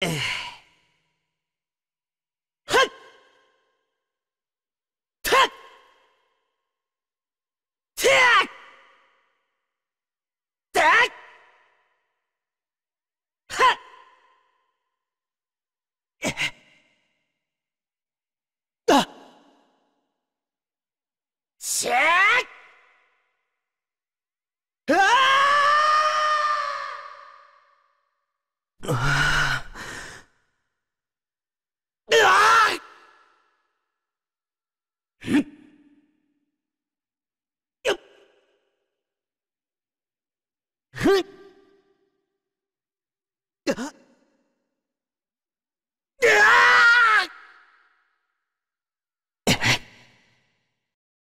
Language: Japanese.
シェーああ r e a l